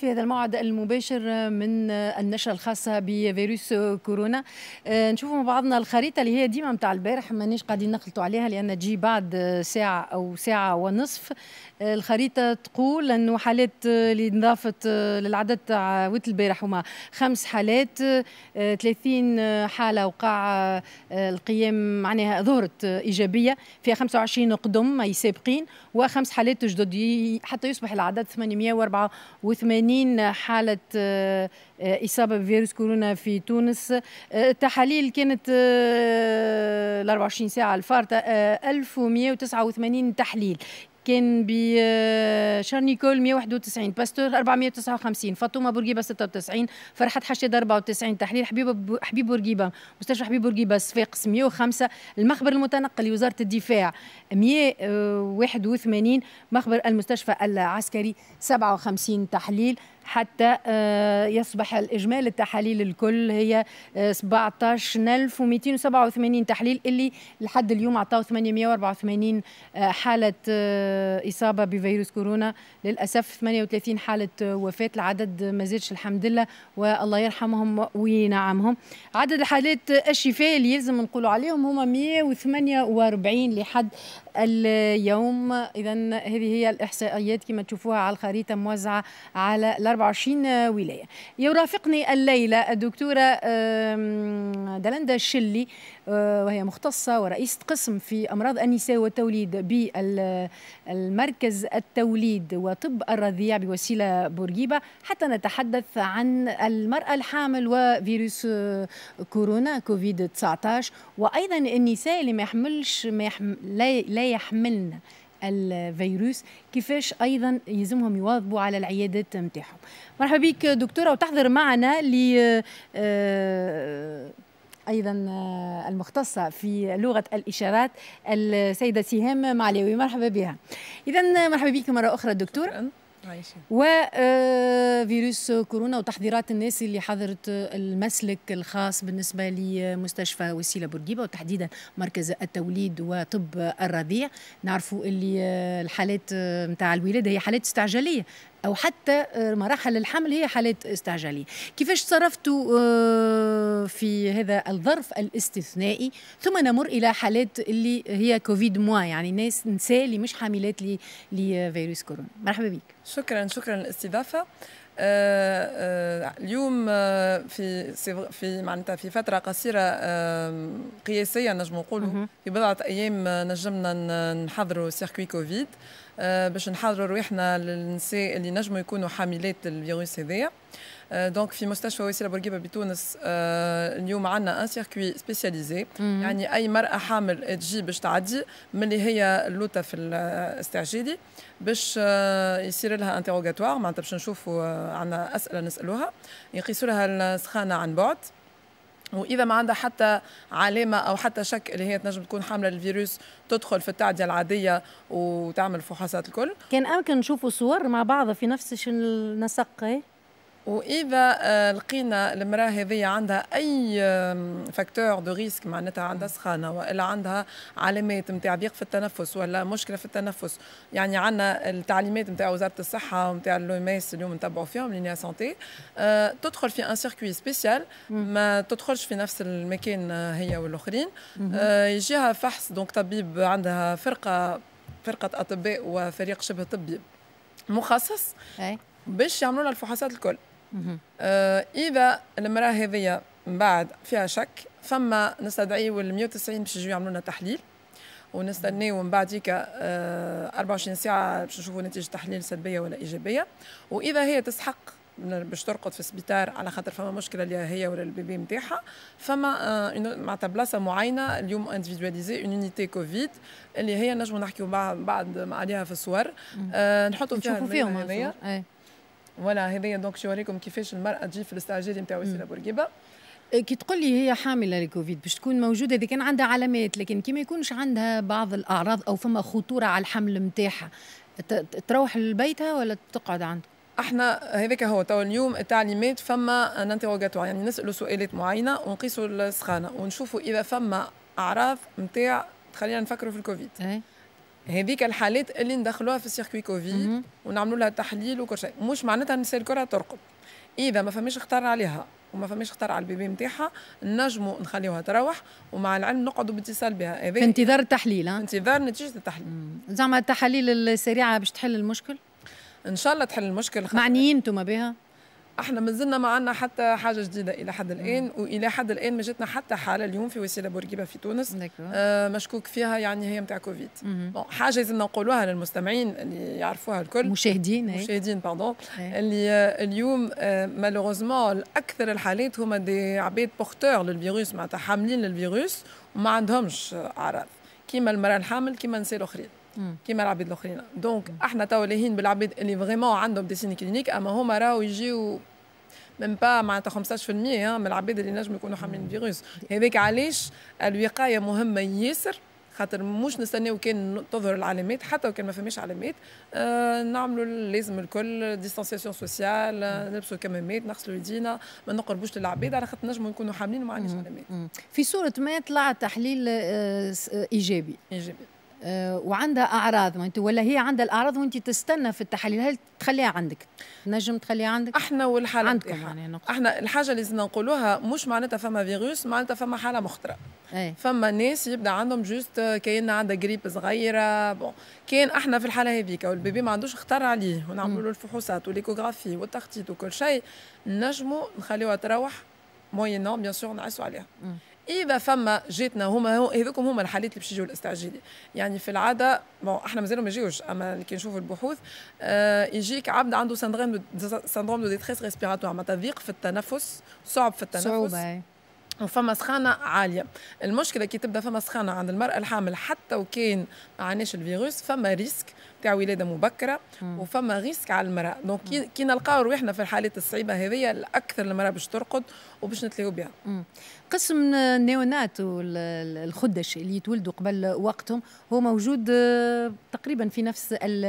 في هذا الموعد المباشر من النشرة الخاصة بفيروس كورونا آه، نشوفوا مع بعضنا الخريطة اللي هي ديما متاع البارح مانيش قاعدين نخلطوا عليها لأن تجي بعد ساعة أو ساعة ونصف آه، الخريطة تقول أنه حالات اللي نضافت آه، للعدد تاع وقت البارح هما خمس حالات 30 حالة وقع القيام معناها ظهرت إيجابية فيها 25 قدم أي سابقين وخمس حالات جدد حتى يصبح العدد 884 80 حالة آه، إصابة بفيروس كورونا في تونس آه، التحاليل كانت آه، ال 24 ساعة الفارطة 1189 تحليل كان ب آه، شارنيكول 191 باستور 459 فاطمه بورقيبه 96 فرحه حشاد 94 تحليل حبيب حبيب بورقيبه مستشفى حبيب بورقيبه صفاقس 105 المخبر المتنقل لوزاره الدفاع 181 مخبر المستشفى العسكري 57 تحليل حتى آه، يصبح الإجمال التحاليل الكل هي 17287 آه، تحليل اللي لحد اليوم عطاو 884 آه، حالة إصابة بفيروس كورونا للأسف 38 حالة وفاة العدد ما زادش الحمد لله والله يرحمهم وينعمهم عدد الحالات الشفاء اللي يلزم نقولوا عليهم هما 148 لحد اليوم إذا هذه هي الإحصائيات كما تشوفوها على الخريطة موزعة على ال 24 ولاية يرافقني الليلة الدكتورة دلندا الشلي آه، وهي مختصة ورئيسة قسم في أمراض النساء والتوليد بالمركز التوليد وطب الرضيع بوسيلة بورقيبة حتى نتحدث عن المرأة الحامل وفيروس آه، كورونا كوفيد 19 وأيضا النساء اللي ما يحملش ما يحمل لا يحملن الفيروس كيفاش ايضا يلزمهم يواظبوا على العيادات نتاعهم مرحبا بك دكتوره وتحضر معنا ل آه، ايضا آه، المختصه في لغه الاشارات السيده سهام معلوي مرحبا بها اذا مرحبا بك مره اخرى دكتور عايشة. وفيروس آه، كورونا وتحذيرات الناس اللي حضرت المسلك الخاص بالنسبة لمستشفى وسيلة بورقيبة وتحديدا مركز التوليد وطب الرضيع نعرفوا اللي آه، الحالات نتاع الولادة هي حالات استعجالية او حتى آه، مراحل الحمل هي حالات استعجاليه كيفاش تصرفتوا آه، في هذا الظرف الاستثنائي ثم نمر الى حالات اللي هي كوفيد موا يعني ناس نساء اللي مش حاملات لفيروس كورونا مرحبا بك شكرا شكرا للاستضافه آه، اليوم في في معناتها في فتره قصيره قياسيه نجم نقولوا في بضعه ايام نجمنا نحضروا سيركوي كوفيد آه، باش نحضروا روحنا للنساء اللي نجموا يكونوا حاملات الفيروس هذايا آه، دونك في مستشفى وسيله بورقيبه بتونس آه، اليوم عندنا ان سيركوي سبيسياليزي يعني اي مراه حامل تجي باش تعدي من اللي هي اللوطه في الاستعجالي باش يصير لها انتروغاتوار معناتها باش نشوفوا عندنا اسئله نسالوها يقيسوا لها السخانه عن بعد واذا ما عندها حتى علامه او حتى شك اللي هي تنجم تكون حامله الفيروس تدخل في التعديه العاديه وتعمل فحوصات الكل كان امكن نشوفوا صور مع بعض في نفس النسق إيه؟ واذا آه، لقينا المراه هذه عندها اي فاكتور دو ريسك معناتها عندها سخانه والا عندها علامات نتاع ضيق في التنفس ولا مشكله في التنفس يعني عندنا التعليمات نتاع وزاره الصحه نتاع اللوميس اليوم نتبعوا فيهم لينيا سانتي آه، تدخل في ان سيركوي سبيسيال ما تدخلش في نفس المكان آه، هي والاخرين يجيها فحص دونك طبيب عندها فرقه فرقه اطباء وفريق شبه طبي مخصص باش يعملوا لها الفحوصات الكل آه اذا المراه هذيا من بعد فيها شك فما نستدعيو ال 190 باش يجيو يعملوا لنا تحليل ونستناو من بعد هيك 24 ساعه باش نشوفوا نتيجه تحليل سلبيه ولا ايجابيه واذا هي تسحق باش ترقد في السبيتار على خاطر فما مشكله اللي هي ولا البيبي نتاعها فما آه، معناتها بلاصه معينه اليوم انديفيدواليزي اون يونيتي كوفيد اللي هي نجموا نحكيوا بعد عليها في الصور آه نحطوا فيها فيهم ولا هذايا دونك شو وريكم كيفاش المراه تجي في الاستعجال نتاع وسيله بورقيبه إيه، كي تقول لي هي حامله لكوفيد باش تكون موجوده اذا كان عندها علامات لكن كي ما يكونش عندها بعض الاعراض او فما خطوره على الحمل نتاعها تروح لبيتها ولا تقعد عندك احنا هذاك هو تو اليوم التعليمات فما انتروغاتوار يعني نسالوا سؤالات معينه ونقيسوا السخانه ونشوفوا اذا فما اعراض نتاع تخلينا نفكروا في الكوفيد إيه. هذيك الحالات اللي ندخلوها في السيركوي كوفيد ونعملوا لها تحليل وكل شيء مش معناتها الكره ترقد اذا ما فماش اختار عليها وما فماش خطر على البيبي نتاعها نجموا نخليوها تروح ومع العلم نقعدوا باتصال بها في انتظار التحليل ها انتظار نتيجه التحليل زعما التحاليل السريعه باش تحل المشكل ان شاء الله تحل المشكل معنيين انتم بها احنا ما زلنا ما عندنا حتى حاجه جديده الى حد الان مم. والى حد الان ما جاتنا حتى حاله اليوم في وسيله بورقيبه في تونس آه مشكوك فيها يعني هي نتاع كوفيد بون حاجه لازم نقولوها للمستمعين اللي يعرفوها الكل مشاهدين ايه؟ مشاهدين باردون إيه. اللي آه، اليوم آه مالوغوزمون اكثر الحالات هما دي عباد بورتور للفيروس معناتها حاملين للفيروس وما عندهمش اعراض كيما المراه الحامل كيما النساء الاخرين كيما العباد الاخرين دونك احنا توا لاهين بالعباد اللي فريمون عندهم دي سيني كلينيك اما هما راهو يجيو ميم با معناتها 15% من العباد اللي نجم يكونوا حاملين الفيروس هذاك علاش الوقايه مهمه ياسر خاطر مش نستناو كان تظهر العلامات حتى وكان ما فماش علامات آه نعملوا لازم الكل ديستانسياسيون سوسيال نلبسوا كمامات نغسلوا يدينا ما نقربوش للعباد على خاطر نجموا نكونوا حاملين وما عندناش علامات في صوره ما طلع تحليل آه، آه، ايجابي ايجابي آه، وعندها اعراض وانت ولا هي عندها الاعراض وانت تستنى في التحاليل هل تخليها عندك نجم تخليها عندك احنا والحاله عندكم يعني نقص. احنا الحاجه اللي لازم نقولوها مش معناتها فما فيروس معناتها فما حاله مخطره أي. فما ناس يبدا عندهم جوست كان عندها جريب صغيره بون كاين احنا في الحاله هذيك والبيبي ما عندوش خطر عليه ونعملوا له الفحوصات والليكوغرافي والتخطيط وكل شيء نجموا نخليوها تروح نو بيان سور نعسوا عليها اذا فما جاتنا هما هذوكم هما الحالات اللي باش يجيو الاستعجالي يعني في العاده بون احنا مازالوا ما يجيوش اما كي نشوفوا البحوث آه يجيك عبد عنده سندروم سندروم دو ديتريس ريسبيراتوار معناتها ضيق في التنفس صعب في التنفس صعوبه وفما سخانة عالية المشكلة كي تبدا فما سخانة عند المرأة الحامل حتى وكان ما الفيروس فما ريسك تاع ولاده مبكره وفما ريسك على المراه دونك كي نلقاو روحنا في الحالات الصعيبه هذيا الاكثر المراه باش ترقد وباش نتلاقوا بها قسم النيونات والخدش اللي يتولدوا قبل وقتهم هو موجود آه، تقريبا في نفس الـ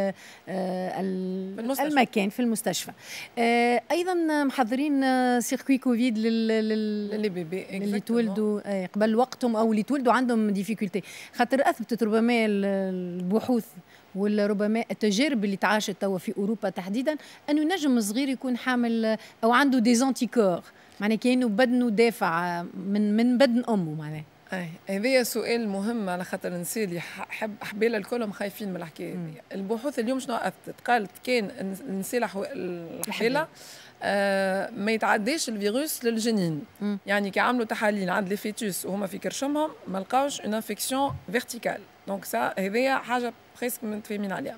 ال آه، المكان في المستشفى آه، ايضا محضرين سيركوي كوفيد للبيبي اللي تولدوا قبل وقتهم او اللي تولدوا عندهم ديفيكولتي خاطر اثبتت ربما البحوث ولا ربما التجارب اللي تعاشت توا في اوروبا تحديدا انه نجم صغير يكون حامل او عنده دي زونتيكور معناها كانه بدنه دافع من من بدن امه معناها اي هذايا سؤال مهم على خاطر اللي حب حبيله الكلهم خايفين من الحكايه البحوث اليوم شنو اثرت؟ قالت كان النسيل الحبيله آه ما يتعداش الفيروس للجنين مم. يعني كي عملوا تحاليل عند لي فيتوس وهما في كرشمهم ما لقاوش اون انفيكسيون فيرتيكال دونك سا هذيا حاجه بريسك متفاهمين عليها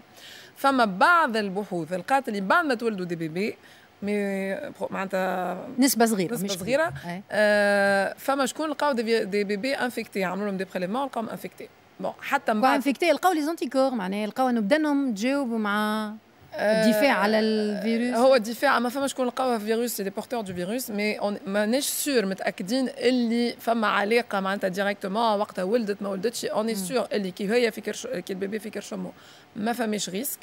فما بعض البحوث لقات اللي بعد ما تولدوا دي بيبي مي معناتها نسبه صغيره نسبه صغيره آه فما شكون لقاو دي, بيبي انفيكتي عملوا لهم دي بريليمون لقاوهم انفيكتي بون حتى بعد انفيكتي لقاو لي زونتيكور معناها لقاو انه بدنهم تجاوبوا مع الدفاع على الفيروس هو الدفاع ما فما شكون لقاوها فيروس سي لي بورتور دو فيروس مي مانيش سور متاكدين اللي فما علاقه معناتها ديريكتومون وقتها ولدت ما ولدتش اوني سور اللي كي هي في كرش كي البيبي في كرش امه ما فماش ريسك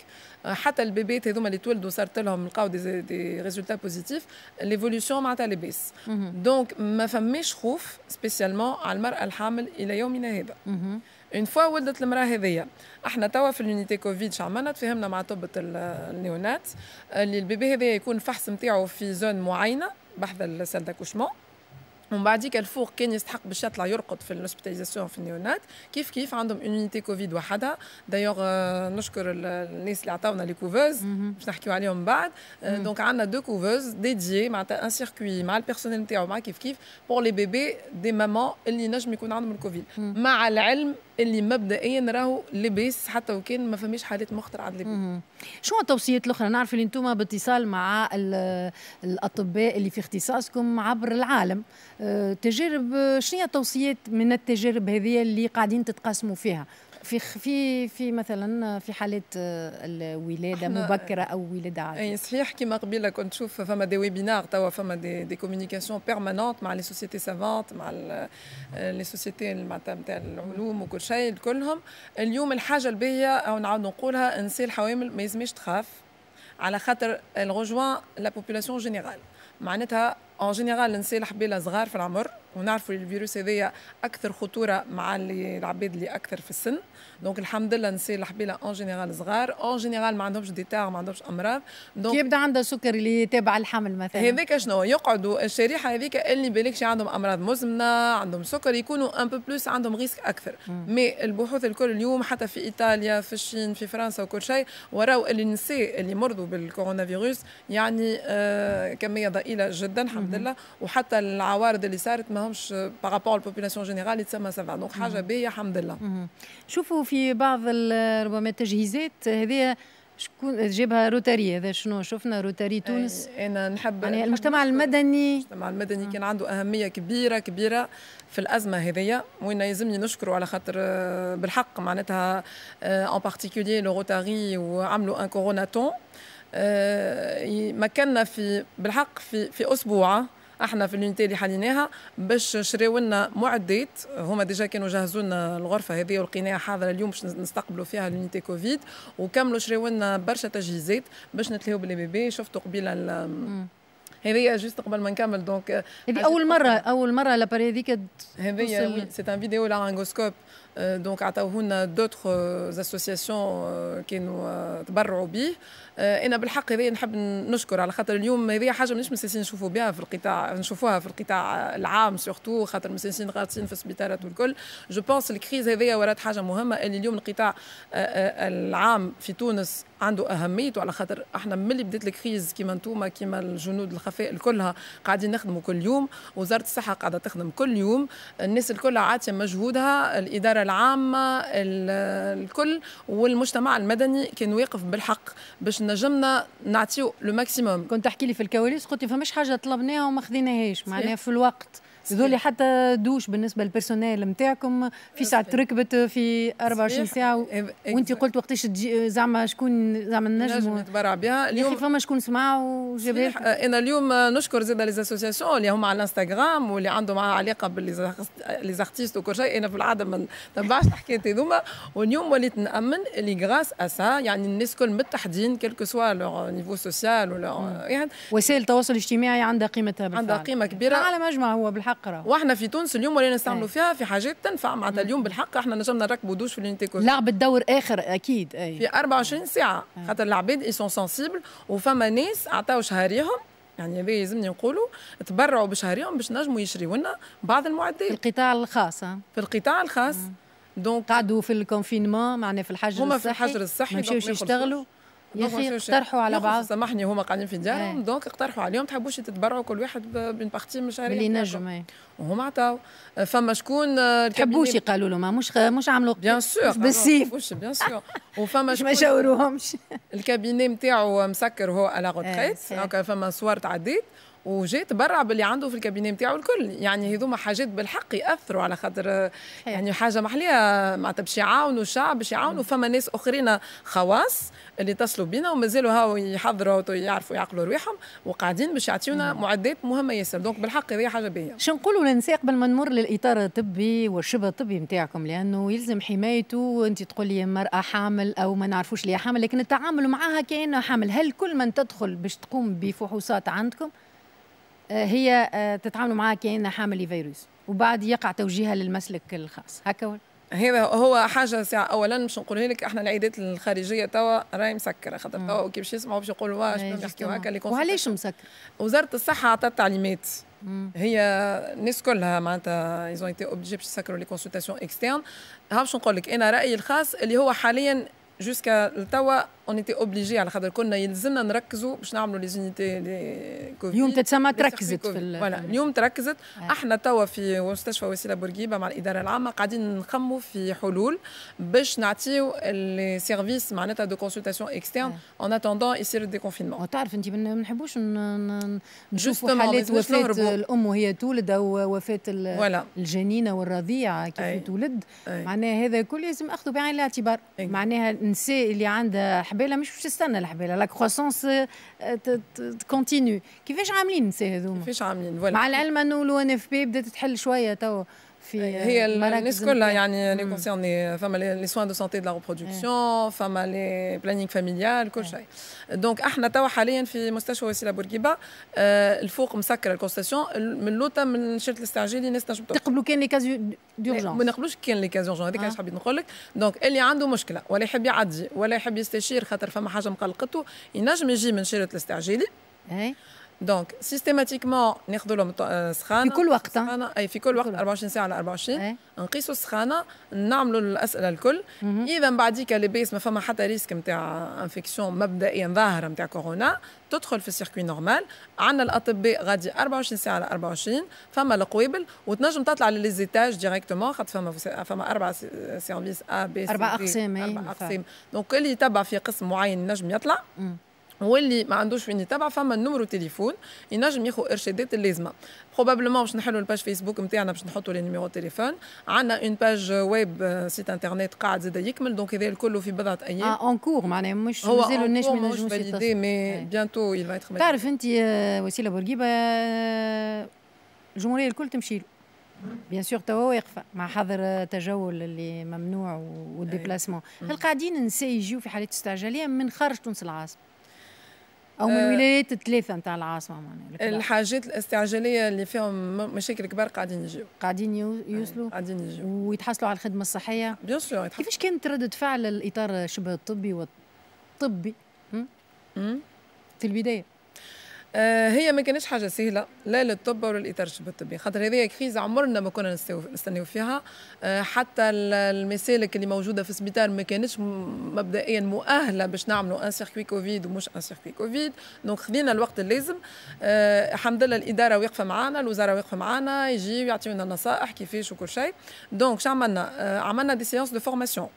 حتى البيبات هذوما اللي تولدوا صارت لهم لقاو دي دي ريزولتا بوزيتيف ليفوليسيون معناتها لي بيس دونك ما فماش خوف سبيسيالمون على المراه الحامل الى يومنا هذا اون فوا ولدت المراه هذيا احنا توا في اليونيتي كوفيد عملنا تفاهمنا مع طبة النيونات آه، اللي البيبي هذايا يكون الفحص نتاعو في زون معينه بحذا السال داكوشمون ومن بعديك الفوق كان يستحق باش يطلع يرقد في الهوسبيتاليزاسيون في النيونات كيف كيف عندهم اونيتي كوفيد وحدها دايوغ نشكر الناس اللي عطاونا لي كوفوز باش نحكيو عليهم من بعد دونك آه، عندنا دو كوفوز ديديي معناتها ان سيركوي مع البيرسونيل نتاعو مع كيف كيف بور لي بيبي دي مامون اللي نجم يكون عندهم الكوفيد مع العلم اللي مبدئيا راهو لباس حتى وكان ما فماش حالات مخطر عند اللباس. شو التوصيات الاخرى؟ نعرف اللي انتم باتصال مع الاطباء اللي في اختصاصكم عبر العالم. آه، تجارب شنو هي التوصيات من التجارب هذه اللي قاعدين تتقاسموا فيها؟ في في في مثلا في حاله آه، الولاده مبكره او ولاده عاديه اي صحيح كما قبيله كنت نشوف فما دي ويبينار توا فما دي دي كوميونيكاسيون بيرمانونت مع لي سوسيتي سافونت مع آه، لي سوسيتي معناتها نتاع العلوم وكل شيء كلهم اليوم الحاجه الباهيه او نعاود نقولها انسي الحوامل ما يلزمش تخاف على خاطر الغوجوان لا بوبولاسيون جينيرال معناتها اون جينيرال نسي الحبيله صغار في العمر ونعرفوا الفيروس هذايا اكثر خطوره مع اللي العباد اللي اكثر في السن دونك الحمد لله نسي الحبيله اون جينيرال صغار اون جينيرال ما عندهمش ديتا ما عندهمش امراض دونك يبدا عندها سكر اللي تابع الحمل مثلا هذاك شنو يقعدوا الشريحه هذيك اللي بالكش عندهم امراض مزمنه عندهم سكر يكونوا ان بو بلوس عندهم ريسك اكثر مي البحوث الكل اليوم حتى في ايطاليا في الصين في فرنسا وكل شيء وراو اللي النساء اللي مرضوا بالكورونا فيروس يعني آه كميه ضئيله جدا الحمد لله وحتى العوارض اللي صارت ما لهمش بارابور البوبولاسيون جينيرال يتسمى سافا دونك حاجه باهيه الحمد لله شوفوا في بعض ربما التجهيزات هذه شكون جابها روتاري هذا شنو شفنا روتاري إيه، تونس انا نحب يعني المجتمع المدني المجتمع المدني كان عنده اهميه كبيره كبيره في الازمه هذيا وين يلزمني نشكره على خاطر آه، بالحق معناتها ان بارتيكولي لو روتاري وعملوا ان كوروناتون مكنا في بالحق في في اسبوع احنا في اليونيتي اللي حليناها باش شراو لنا معدات هما ديجا كانوا جهزوا لنا الغرفه هذه ولقيناها حاضره اليوم باش نستقبلوا فيها اليونيتي كوفيد وكملوا شراو لنا برشا تجهيزات باش نتلهوا بالبي بي شفتوا قبيله هذه جوست قبل ما نكمل دونك هذه اول مره اول مره لاباري هذيك هذه سي ان فيديو لارانغوسكوب دونك عطاوهولنا دوتر اسوسياسيون كانوا تبرعوا به euh, انا بالحق هذايا نحب نشكر على خاطر اليوم هذايا حاجه مانيش مساسين نشوفوا بها في القطاع نشوفوها في القطاع العام سورتو خاطر مساسين غاطسين في السبيطارات والكل جو بونس الكريز هذايا ورات حاجه مهمه اللي اليوم القطاع آه، آه، العام في تونس عنده اهميته على خاطر احنا ملي بدات الكريز كيما انتوما كيما الجنود الخفاء كلها قاعدين نخدموا كل يوم وزاره الصحه قاعده تخدم كل يوم الناس الكل عاطيه مجهودها الاداره العامه الكل والمجتمع المدني كان واقف بالحق باش نجمنا نعطيو لو ماكسيموم كنت تحكي لي في الكواليس قلت فماش حاجه طلبناها وما خذيناهاش معناها في الوقت هذول إيه. حتى دوش بالنسبه للبيرسونيل نتاعكم في ساعه ركبت في 24 ساعه إيه، إيه، وانت قلت وقتاش تجي زعما شكون زعما النجم نتبرع بها اليوم فما شكون سمع وجابها آه، انا اليوم نشكر زاد لي اسوسياسيون اللي هما على الانستغرام واللي عندهم علاقه باللي زارتيست وكل شيء انا في العاده ما نتبعش الحكايات هذوما واليوم وليت نامن اللي غراس اسا يعني الناس كل متحدين كيلكو سوا لو نيفو سوسيال ولا وسائل التواصل الاجتماعي عندها قيمتها بالفعل عندها قيمه كبيره على مجمع هو بالحق اقرا واحنا في تونس اليوم ولينا نستعملوا فيها في حاجات تنفع معناتها اليوم بالحق احنا نجمنا نركبوا دوش في اليونيتي كوزين لعبت دور اخر اكيد أي. في 24 ساعه خاطر العباد اي سون سونسيبل وفما ناس عطاو شهاريهم يعني هذا يلزمني نقولوا تبرعوا بشهريهم باش نجموا يشريوا لنا بعض المعدات في القطاع الخاص في القطاع الخاص دونك قعدوا في الكونفينمون معناها في الحجر الصحي هما في الحجر الصحي ما يمشيوش يشتغلوا يا اخي اقترحوا على بعض سامحني هما قاعدين في ديارهم دونك اقترحوا عليهم تحبوش تتبرعوا كل واحد من بارتي من شهرين اللي نجم إيه. وهما عطاو فما شكون آه، تحبوش يقالوا لهم مش مش عملوا بيان سور بالسيف بيان سور وفما شكون ما شاوروهمش الكابيني نتاعو مسكر هو على دونك إيه، إيه. فما صور تعديت وجا تبرع باللي عنده في الكابينه نتاعو الكل يعني هذوما حاجات بالحق ياثروا على خاطر يعني حاجه محليه معناتها باش يعاونوا الشعب باش يعاونوا فما ناس اخرين خواص اللي اتصلوا بينا ومازالوا هاو يحضروا يعرفوا يعقلوا رواحهم وقاعدين باش يعطيونا معدات مهمه ياسر دونك بالحق هذه حاجه باهيه شو نقولوا للنساء قبل ما نمر للاطار الطبي والشبه الطبي نتاعكم لانه يلزم حمايته انت تقول لي مراه حامل او ما نعرفوش ليه حامل لكن التعامل معها كانها حامل هل كل من تدخل باش تقوم بفحوصات عندكم هي آه، تتعاملوا معها كأنها حامل فيروس وبعد يقع توجيهها للمسلك الخاص هكا ولا هذا هو حاجه ساعة اولا باش نقولها لك احنا العيادات الخارجيه توا راهي مسكره خاطر توا كي باش يسمعوا باش يقولوا واش إيه، يحكيوا هكا وعلاش مسكر؟ وزاره الصحه عطات تعليمات هي الناس كلها معناتها ايزون ايتي اوبجي باش يسكروا لي كونسلتاسيون اكسترن ها باش نقول لك انا رايي الخاص اللي هو حاليا جوسكا لتوا اون ايتي اوبليجي على خاطر كنا يلزمنا نركزوا باش نعملوا لي زونيتي كوفيد اليوم تتسمى تركزت في فوالا اليوم تركزت آه. احنا توا في مستشفى وسيله بورقيبه مع الاداره العامه قاعدين نخموا في حلول باش نعطيو لي سيرفيس معناتها دو كونسلتاسيون اكسترن اون اتوندون يصير الديكونفينمون تعرف انت ما نحبوش نشوفوا حالات وفاه الام وهي تولد او وفاه الجنينه والرضيعه كيف تولد معناها هذا كل لازم اخذوا بعين الاعتبار معناها النساء اللي عندها الحبيله مش باش تستنى الحبيله لا كروسونس كونتينيو كيفاش عاملين سي هذوما كيفاش عاملين مع العلم انه الون اف بي بدات تحل شويه توا في هي الناس كلها يعني اللي كونسيرني فما لي سوان دو سونتي دو لا ريبرودكسيون فما لي بلانينغ فاميليال كل شيء دونك احنا توا حاليا في مستشفى وسيله بورقيبه آه، الفوق مسكر الكونستاسيون من لوطا من شرط الاستعجالي الناس تنجم تقبلوا كان لي كاز دورجونس ما نقبلوش كان لي كاز دورجونس هذيك علاش آه. حبيت نقول لك دونك اللي عنده مشكله ولا يحب يعدي ولا يحب يستشير خاطر فما حاجه مقلقته ينجم يجي من شرط الاستعجالي دونك سيستيماتيكمون ناخذ لهم سخانه آه، في كل وقت سخانه اي في كل وقت 24 ساعه على 24 ايه؟ نقيسوا السخانه نعملوا الاسئله الكل اذا بعديك بيس ما فما حتى ريسك نتاع انفكسيون مبدئيا ظاهره نتاع كورونا تدخل في السيركوي نورمال عندنا الاطباء غادي 24 ساعه على 24 فما القويبل وتنجم تطلع لليزيتاج ديريكتومون خاطر فما فما اربع سيرفيس ا بي سي اربع اقسام إيه، اربع اقسام دونك اللي يتبع في قسم معين نجم يطلع مم. واللي ما عندوش فين يتابع فما النمرو تليفون ينجم ياخذ ارشادات اللازمه بروبابلمون باش نحلوا الباج فيسبوك نتاعنا باش نحطوا لي نيميرو تليفون عندنا اون باج ويب سيت انترنت قاعد زاد يكمل دونك هذا الكل في بضعه ايام اه اونكور معناها مش مازالوا الناس ما نجموش فاليدي مي بيانتو يل فا تعرف انت آه، وسيله بورقيبه آه، الجمهوريه الكل تمشي له بيان سور توا واقفه مع حظر التجول آه، اللي ممنوع إيه. والديبلاسمون هل قاعدين يجيو في حالات استعجاليه من خارج تونس العاصمه او من آه، ولايات الثلاثه نتاع العاصمه معناها الحاجات الاستعجاليه اللي فيهم مشاكل كبار قاعدين يجيو قاعدين يوصلوا آه، قاعدين يجيو ويتحصلوا على الخدمه الصحيه بيان سور كيفاش كانت ردة فعل الاطار شبه الطبي والطبي في البدايه آه، هي ما كانتش حاجه سهله لا للطب ولا للترشيب الطبي خاطر هذه كريز عمرنا ما كنا نستنيو فيها آه، حتى المسالك اللي موجوده في السبيطار ما كانتش مبدئيا مؤهله باش نعملوا ان سيركوي كوفيد ومش ان سيركوي كوفيد دونك خذينا الوقت اللازم آه، الحمد لله الاداره واقفه معانا الوزاره واقفه معانا يجي يعطيونا نصائح كيفاش وكل شيء دونك شو عملنا عملنا دي سيونس دو فورماسيون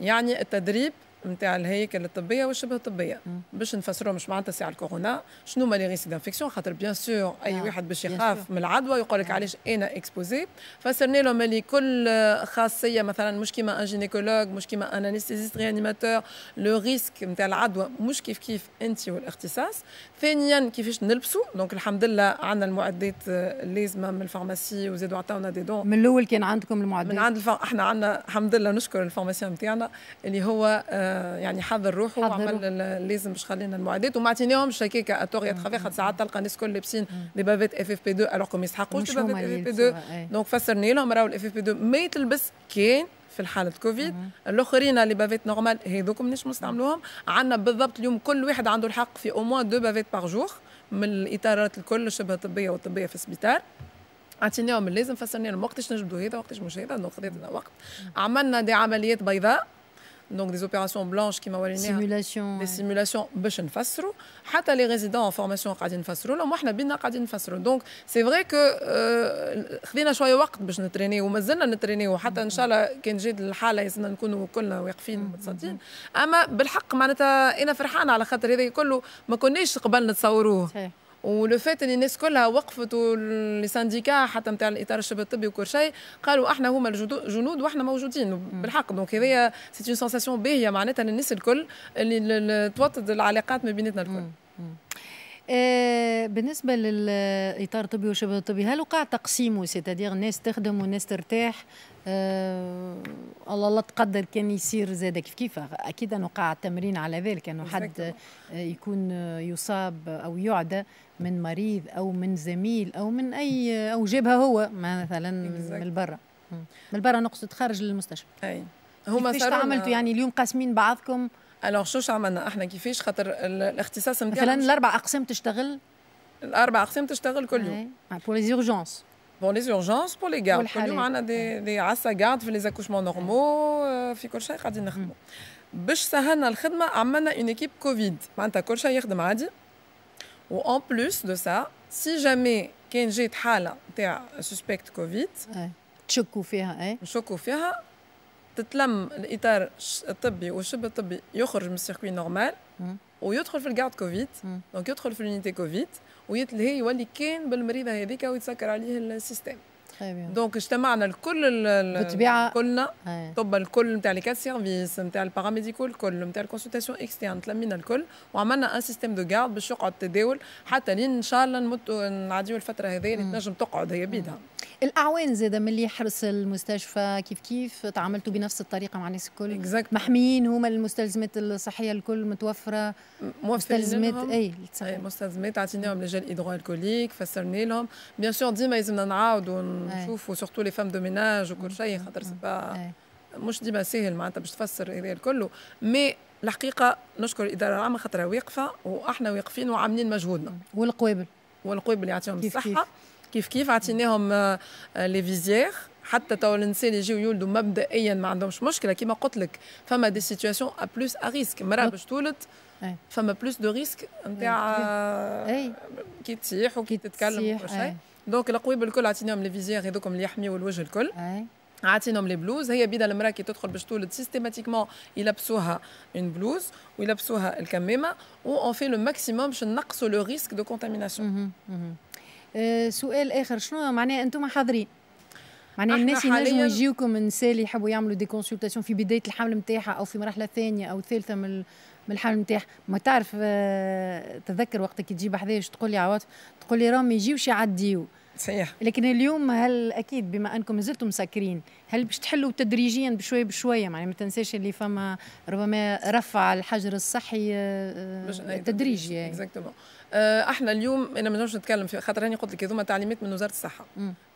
يعني التدريب نتاع الهيكل الطبيه والشبه الطبيه باش نفسروا مش معناتها سي على الكورونا شنو هما لي ريسك دانفيكسيون خاطر بيان سور اي آه، واحد باش يخاف من العدوى يقول لك آه. علاش انا اكسبوزي فسرنا لهم اللي كل خاصيه مثلا مش كيما ان جينيكولوج مش كيما ان انستيزيست ريانيماتور لو ريسك نتاع العدوى مش كيف كيف انت والاختصاص ثانيا كيفاش نلبسوا دونك الحمد لله عندنا المعدات اللازمه من الفارماسي وزادوا عطاونا دي دون من الاول كان عندكم المعدات من عند الف... احنا عندنا الحمد لله نشكر الفارماسيان نتاعنا اللي هو آه، يعني حضر روحه وعمل لازم باش خلينا المعدات وما عطيناهمش هكاك اتوغي تخافي خاطر ساعات تلقى الناس الكل لابسين لي بافيت اف اف بي 2 الوغ ما يسحقوش لي بافيت اف اف بي 2 دونك فسرنا لهم راهو الاف اف بي 2 ما يتلبس كان في حاله كوفيد الاخرين اللي بافيت نورمال هذوك مانيش مستعملوهم عندنا بالضبط اليوم كل واحد عنده الحق في او موان دو بافيت باغ جور من الاطارات الكل شبه طبيه والطبيه في السبيطار عطيناهم اللازم فسرنا لهم وقتاش نجبدوا هذا وقتاش مش هذا دونك خذيت وقت عملنا دي عمليات بيضاء donc des opérations blanches qui موليناها simulation des simulations باش نفسروا حتى لي ريزيدون ان فورماسيون قاعدين نفسروا لهم وحنا بينا قاعدين نفسروا دونك سي فري كو خذينا شويه وقت باش نترينيو ومازلنا نترينيو حتى ان شاء الله كان جات الحاله يسنا نكونوا كلنا واقفين متصدين اما بالحق معناتها انا فرحانه على خاطر هذا كله ما كناش قبل نتصوروه صحيح. ولو فات اللي الناس كلها وقفت ولي سانديكا حتى نتاع الاطار الشباب الطبي وكل شيء قالوا احنا هما الجنود واحنا موجودين بالحق دونك هذايا سيت اون سونساسيون باهيه معناتها للناس الكل اللي توطد العلاقات ما بيناتنا الكل. آه، بالنسبه للاطار الطبي والشباب الطبي هل وقع تقسيمه سيتادير الناس تخدم والناس ترتاح آه، الله الله تقدر كان يصير زاد كيف كيف اكيد انه قاع التمرين على ذلك انه حد آه، يكون يصاب او يعدى من مريض او من زميل او من اي او جابها هو مثلا من برا من برا نقصد خارج المستشفى اي هما صاروا عملتوا يعني اليوم قاسمين بعضكم الوغ شو عملنا احنا كيفاش خاطر الاختصاص مثلا الاربع اقسام تشتغل الاربع اقسام تشتغل كل يوم بور لي بون لي زورجونس بور لي كارد كل يوم عندنا دي دي عسا كارد في لي زاكوشمون نورمو في كل شيء قاعدين نخدموا باش سهلنا الخدمه عملنا اون ايكيب كوفيد معناتها كل شيء يخدم عادي و اون بلوس دو سا سي جامي كان جات حاله تاع سوسبكت كوفيد تشكوا فيها اي نشكوا فيها تتلم الاطار الطبي والشبه الطبي يخرج من السيركوي نورمال ويدخل في الكارد كوفيد دونك يدخل في لونيتي كوفيد ويتلهي يولي كان بالمريضه هذيك ويتسكر عليه السيستم دونك اجتمعنا الكل بالطبيعه كلنا طب الكل نتاع لي كات سيرفيس نتاع الباراميديكو الكل نتاع الكونسلتاسيون اكستيرن تلمينا الكل وعملنا ان سيستيم دو غارد باش يقعد التداول حتى لين ان شاء الله نمتوا نعديو الفتره هذه اللي تنجم تقعد هي بيدها الاعوان زاد ملي حرس المستشفى كيف كيف تعاملتوا بنفس الطريقه مع الناس الكل exactly. محميين هما المستلزمات الصحيه الكل متوفره مستلزمات اي مستلزمات عطيناهم لجل هيدرو الكوليك فسرنا لهم بيان سور ديما لازمنا نعاودوا ونشوف وسورتو لي فام دو ميناج وكل شيء خاطر سي با إيه. مش ديما ساهل معناتها باش تفسر الكل مي الحقيقه نشكر الاداره العامه خاطرها واقفه واحنا واقفين وعاملين مجهودنا والقوابل والقوابل يعطيهم الصحه كيف كيف عطيناهم آه، لي فيزيير حتى تو الانسان يجيو يولدوا مبدئيا ما عندهمش مشكله كيما قلت لك فما دي سيتياسيون ا بلوس ا ريسك مرا باش تولد إيه. فما بلوس دو ريسك نتاع إيه. كي تسيح وكي تتكلم وكل شيء دونك القويب الكل عطيناهم لي فيزيير هذوك اللي يحميوا الوجه الكل عاطينهم لي بلوز هي بيدا المراه كي تدخل باش تولد سيستيماتيكمون يلبسوها اون بلوز ويلبسوها الكمامه و اون في لو ماكسيموم باش نقصوا لو ريسك دو كونتاميناسيون سؤال اخر شنو معناه انتم حاضرين معناها الناس ينجموا يجيوكم النساء اللي يحبوا يعملوا دي كونسلتاسيون في بدايه الحمل نتاعها او في مرحله ثانيه او ثالثه من من الحمل نتاعها ما تعرف تذكر وقتك كي تجيب تقول لي عواطف تقول لي راهم ما يجيوش يعديوا صحيح لكن اليوم هل اكيد بما انكم مازلتم مسكرين هل باش تحلوا تدريجيا بشوي بشوي يعني ما تنساش اللي فما ربما رفع الحجر الصحي آه، آه، تدريجيا يعني. اكزاكتومون آه، احنا اليوم انا ما نجمش نتكلم في خاطر راني قلت لك هذوما تعليمات من وزاره الصحه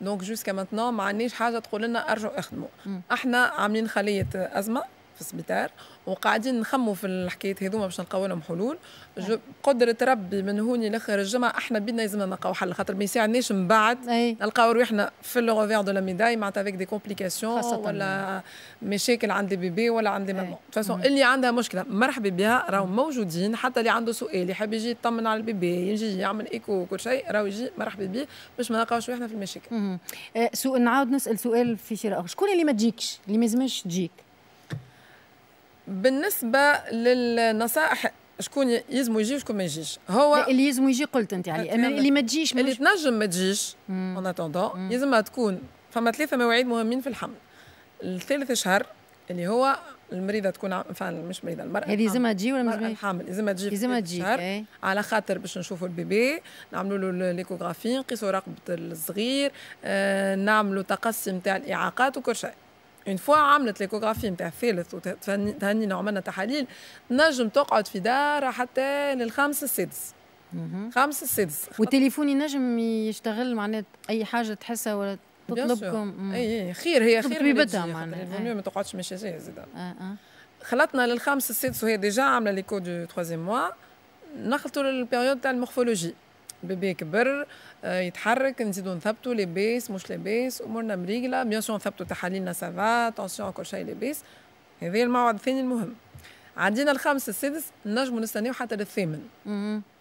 دونك جوسكا ماتنون ما عندناش حاجه تقول لنا ارجعوا اخدموا احنا عاملين خليه ازمه في السبيطار وقاعدين نخموا في الحكايات هذوما باش نلقاو لهم حلول قدرة ربي من هوني لاخر الجمعة احنا بينا لازمنا نلقاو حل خاطر ما يساعدناش من بعد نلقاو روحنا في الغوفير دو لا ميداي معناتها افيك دي كومبليكاسيون ولا مشاكل عند بيبي ولا عند مامون فاسون اللي عندها مشكلة مرحبا بها راهو موجودين حتى اللي عنده سؤال يحب يجي يطمن على البيبي يجي يعمل ايكو وكل شيء راهو يجي مرحبا به باش ما نلقاوش احنا في المشاكل. أه، سؤال نعاود نسال سؤال في شيء اخر شكون اللي ما تجيكش اللي ما تجيك بالنسبه للنصائح شكون يلزمو يجي وشكون ما يجيش هو اللي يلزمو يجي قلت انت يعني اما اللي ما تجيش اللي تنجم ما تجيش اون اتوندون يلزمها تكون فما ثلاثه مواعيد مهمين في الحمل الثالث شهر اللي هو المريضه تكون عم... مش مريضه المراه هذه لازمها تجي ولا مش الحامل لازمها تجي لازمها تجي على خاطر باش نشوفوا البيبي نعملوا له ليكوغرافي نقيسوا رقبه الصغير آه نعملوا تقسم تاع الاعاقات وكل شيء اون فوا عملت ليكوغرافي نتاع الثالث وتهنينا وعملنا تحاليل نجم تقعد في دار حتى للخامس السادس خامس السادس والتليفون ينجم يشتغل معناتها اي حاجه تحسها ولا تطلبكم اي اي خير هي خير بيبتها معناتها ما تقعدش زي زيد اه اه خلطنا للخامس السادس وهي ديجا عامله ليكو دو تخوازيام موا نخلطوا للبيريود تاع المورفولوجي بيبي كبر آه، يتحرك نزيدو نثبتو لاباس مش لاباس امورنا مريقله بيان سور نثبتو تحاليلنا سافا تونسيون كل شيء لاباس هذا الموعد الثاني المهم عدينا الخامس السادس نجمو نستناو حتى للثامن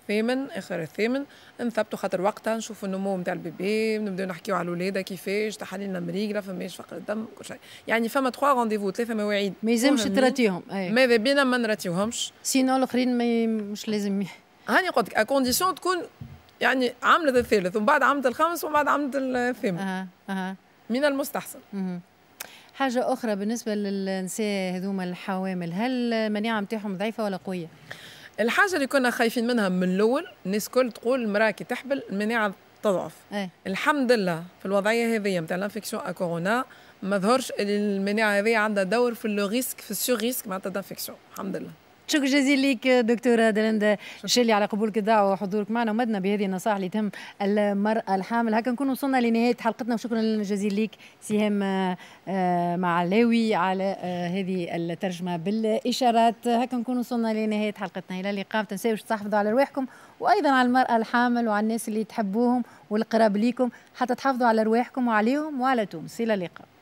الثامن اخر الثامن نثبتو خاطر وقتها نشوفو النمو نتاع البيبي نبداو نحكيو على الولاده كيفاش تحاليلنا مريقله فماش فقر الدم كل شيء يعني فما تخوا رونديفو ثلاثه مواعيد ما يلزمش تراتيهم إيه. ماذا بينا ما نراتيوهمش سينو الاخرين مش لازم هاني قلت لك كونديسيون تكون يعني عملت الثالث ومن بعد عملت الخامس ومن بعد عملت الثامن أه. أه. من المستحسن حاجة أخرى بالنسبة للنساء هذوما الحوامل هل المناعة نتاعهم ضعيفة ولا قوية؟ الحاجة اللي كنا خايفين منها من الأول الناس الكل تقول المرأة كي تحبل المناعة تضعف أي. الحمد لله في الوضعية هذه نتاع الانفكسيون كورونا ما ظهرش المناعة هذه عندها دور في لو ريسك في السو ريسك معناتها الانفكسيون الحمد لله شكرا جزيلا لك دكتوره دلندا شلي على قبولك الدعوه وحضورك معنا ومدنا بهذه النصائح اللي تهم المراه الحامل هكا نكون وصلنا لنهايه حلقتنا وشكرا جزيلا لك سهام آه، معلاوي على آه، هذه الترجمه بالاشارات هكا نكون وصلنا لنهايه حلقتنا الى اللقاء ما تنساوش تحافظوا على رواحكم وايضا على المراه الحامل وعلى الناس اللي تحبوهم والقراب ليكم حتى تحافظوا على رواحكم وعليهم وعلى تونس الى اللقاء